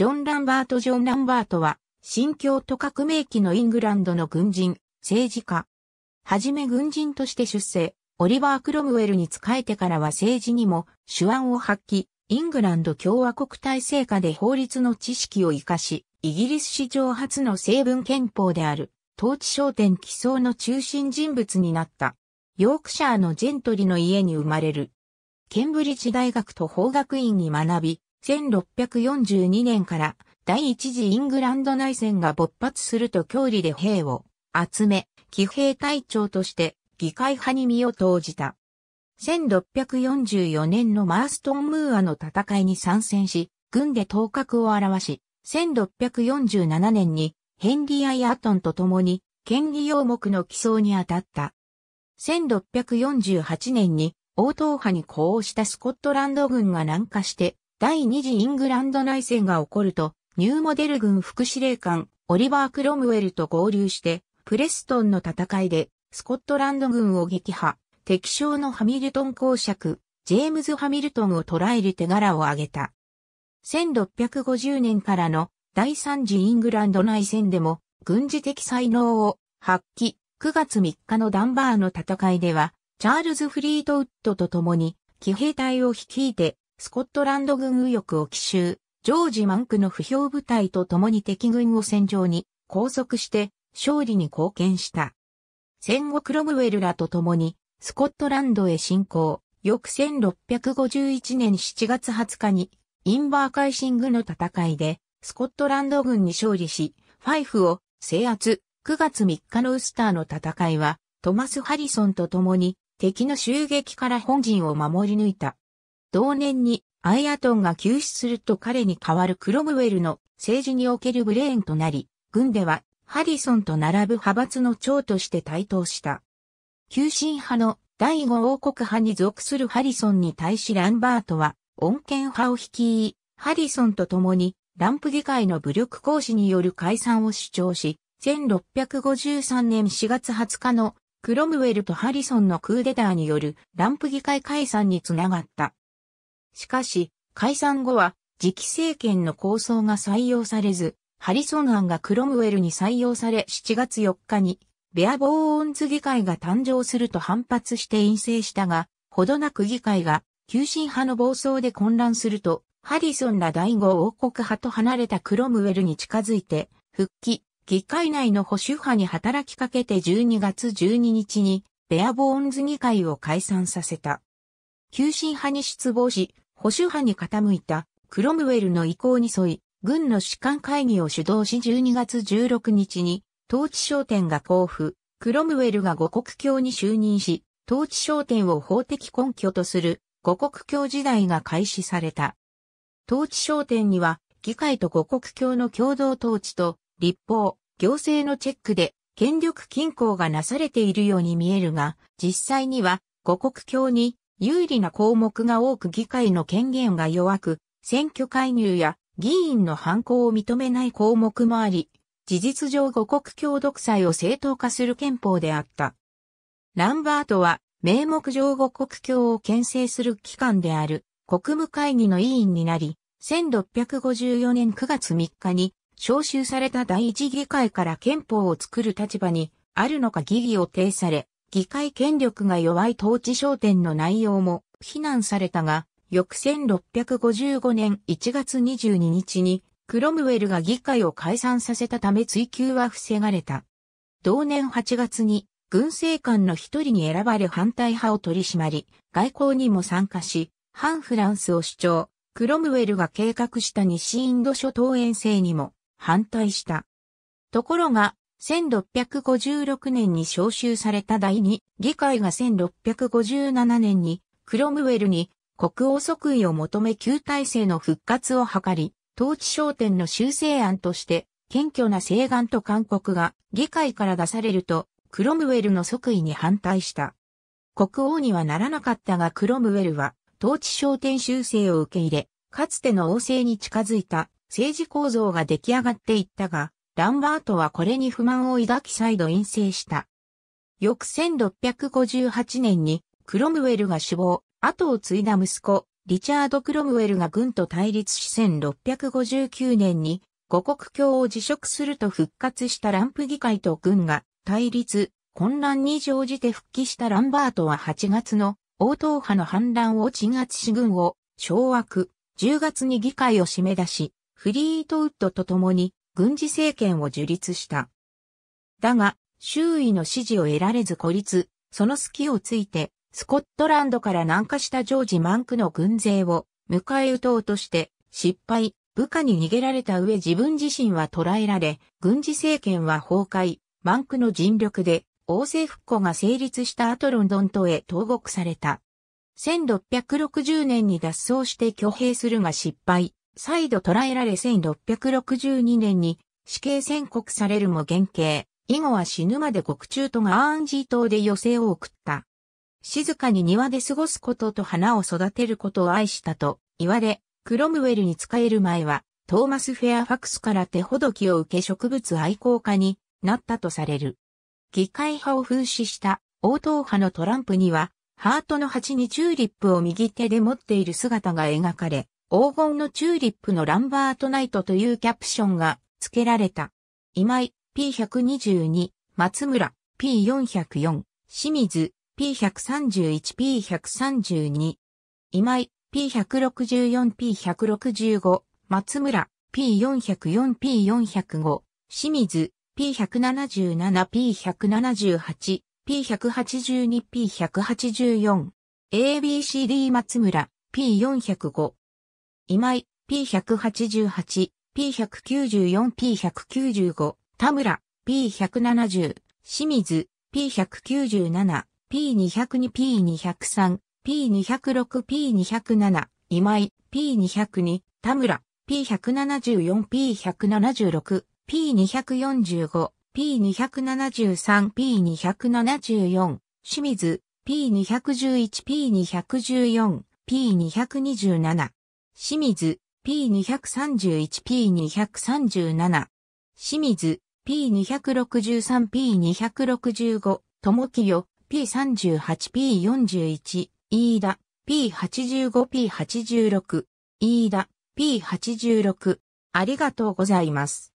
ジョン・ランバート・ジョン・ランバートは、新教と革命期のイングランドの軍人、政治家。はじめ軍人として出世、オリバー・クロムウェルに仕えてからは政治にも手腕を発揮、イングランド共和国体制下で法律の知識を活かし、イギリス史上初の成文憲法である、統治商店起草の中心人物になった。ヨークシャーのジェントリの家に生まれる。ケンブリッジ大学と法学院に学び、1642年から第一次イングランド内戦が勃発すると郷里で兵を集め、騎兵隊長として議会派に身を投じた。1644年のマーストン・ムーアの戦いに参戦し、軍で頭角を表し、1647年にヘンリー・アイ・アトンと共に権利要目の起草に当たった。1648年に王党派に呼応したスコットランド軍が南下して第二次イングランド内戦が起こると、ニューモデル軍副司令官、オリバー・クロムウェルと合流して、プレストンの戦いで、スコットランド軍を撃破、敵将のハミルトン公爵、ジェームズ・ハミルトンを捕らえる手柄を挙げた。1650年からの第三次イングランド内戦でも軍事的才能を発揮。9月3日のダンバーの戦いでは、チャールズ・フリートウッドと共に騎兵隊を率いてスコットランド軍右翼を奇襲、ジョージ・マンクの不評部隊と共に敵軍を戦場に拘束して勝利に貢献した。戦後クロムウェルらと共にスコットランドへ侵攻、翌1651年7月20日にインバーカイシングの戦いでスコットランド軍に勝利し、ファイフを制圧、9月3日のウスターの戦いはトマス・ハリソンと共に敵の襲撃から本陣を守り抜いた。同年にアイアトンが休止すると彼に代わるクロムウェルの政治におけるブレーンとなり、軍ではハリソンと並ぶ派閥の長として台頭した。急進派の第五王国派に属するハリソンに対しランバートは、穏健派を率い、ハリソンと共にランプ議会の武力行使による解散を主張し、1653年4月20日のクロムウェルとハリソンのクーデターによるランプ議会解散につながった。しかし、解散後は、次期政権の構想が採用されず、ハリソン案がクロムウェルに採用され7月4日に、ベアボーオンズ議会が誕生すると反発して陰性したが、ほどなく議会が、急進派の暴走で混乱すると、ハリソンら第五王国派と離れたクロムウェルに近づいて、復帰、議会内の保守派に働きかけて12月12日に、ベアボーンズ議会を解散させた。急進派に失望し、保守派に傾いたクロムウェルの意向に沿い、軍の士官会議を主導し12月16日に、統治商店が交付、クロムウェルが五国教に就任し、統治商店を法的根拠とする五国教時代が開始された。統治商店には、議会と五国教の共同統治と、立法、行政のチェックで、権力均衡がなされているように見えるが、実際には、五国教に有利な項目が多く議会の権限が弱く、選挙介入や議員の犯行を認めない項目もあり、事実上五国共独裁を正当化する憲法であった。ランバートは、名目上五国共を牽制する機関である国務会議の委員になり、1654年9月3日に召集された第一議会から憲法を作る立場にあるのか疑義を呈され、議会権力が弱い統治商店の内容も非難されたが、翌1655年1月22日にクロムウェルが議会を解散させたため追及は防がれた。同年8月に軍政官の一人に選ばれ反対派を取り締まり、外交にも参加し、反フランスを主張、クロムウェルが計画した西インド諸島遠征にも反対した。ところが、1656年に召集された第二議会が1657年にクロムウェルに国王即位を求め旧体制の復活を図り、統治商店の修正案として謙虚な請願と勧告が議会から出されるとクロムウェルの即位に反対した。国王にはならなかったがクロムウェルは統治商店修正を受け入れ、かつての王政に近づいた政治構造が出来上がっていったが、ランバートはこれに不満を抱き再度陰性した。翌1658年にクロムウェルが死亡、後を継いだ息子、リチャード・クロムウェルが軍と対立し1659年に五国教を辞職すると復活したランプ議会と軍が対立、混乱に乗じて復帰したランバートは8月の王党派の反乱を鎮圧し軍を掌握、10月に議会を締め出し、フリートウッドと共に軍事政権を樹立した。だが、周囲の支持を得られず孤立、その隙をついて、スコットランドから南下したジョージ・マンクの軍勢を迎え撃とうとして失敗、部下に逃げられた上自分自身は捕らえられ、軍事政権は崩壊、マンクの尽力で王政復古が成立した後ロンドン島へ投獄された。1660年に脱走して挙兵するが失敗、再度捕らえられ1662年に死刑宣告されるも原刑。以後は死ぬまで獄中とがアーンジー島で余生を送った。静かに庭で過ごすことと花を育てることを愛したと言われ、クロムウェルに仕える前は、トーマス・フェアファクスから手ほどきを受け植物愛好家になったとされる。議会派を風刺した応答派のトランプには、ハートの鉢にチューリップを右手で持っている姿が描かれ、黄金のチューリップのランバートナイトというキャプションが付けられた。今井 P122、松村 P404、清水 P131、P132。今井 P164、P165、松村 P404、P405、清水 P177、P178、P182、P184。ABCD 松村 P405、今井、P188、P194、P195、田村、P170、清水、P197、P202、P203、P206、P207、今井、P202、田村、P174、P176、P245、P273、P274、清水、P211、P214、P227、清水 P231P237 清水 P263P265 ともきよ P38P41 飯田 P85P86 飯田 P86 ありがとうございます。